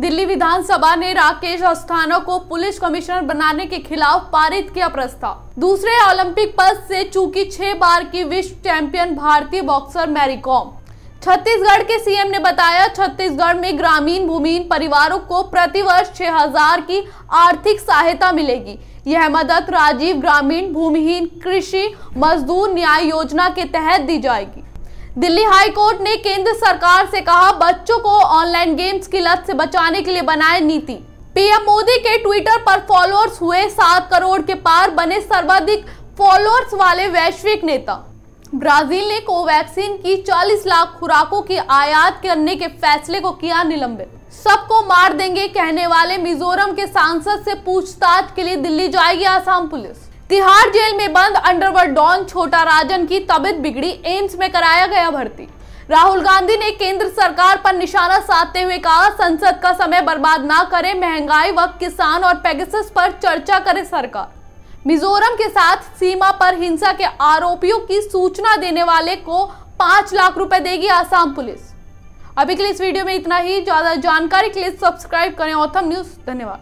दिल्ली विधानसभा ने राकेश अस्थाना को police commissioner बनाने के खिलाफ पारित किया प्रस्ताव दूसरे ओलंपिक पद से चूकी छह बार की विश्व चैंपियन भारतीय बॉक्सर मैरी कॉम छत्तीसगढ़ के सीएम ने बताया छत्तीसगढ़ में ग्रामीण भूमिहीन परिवारों को प्रतिवर्ष हजार की आर्थिक सहायता मिलेगी यह मदद राजीव ग्रामीण भूमिहीन कृषि मजदूर न्याय योजना के तहत दी जाएगी दिल्ली हाई कोर्ट ने केंद्र सरकार से कहा बच्चों को ऑनलाइन गेम्स की लत से बचाने के लिए बनाए नीति पीएम मोदी के ट्विटर पर फॉलोअर्स हुए सात करोड़ के पार बने सर्वाधिक फॉलोअर्स वाले वैश्विक नेता ब्राजील ने कोवैक्सीन की 40 लाख खुराकों की आयात करने के फैसले को किया निलंबित सबको मार देंगे कहने वाले मिजोरम के सांसद से पूछताछ के लिए दिल्ली जाएगी आसाम पुलिस तिहाड़ जेल में बंद अंडरवर्ल्ड डॉन छोटा राजन की तबीयत बिगड़ी एम्स में कराया गया भर्ती राहुल गांधी ने केंद्र सरकार पर निशाना साधते हुए कहा संसद का समय बर्बाद ना करें महंगाई व किसान और पेगसिस पर चर्चा करे सरकार मिजोरम के साथ सीमा पर हिंसा के आरोपियों की सूचना देने वाले को पांच लाख रुपए देगी आसाम पुलिस अभी के लिए इस वीडियो में इतना ही ज्यादा जानकारी के लिए सब्सक्राइब करें औथम न्यूज धन्यवाद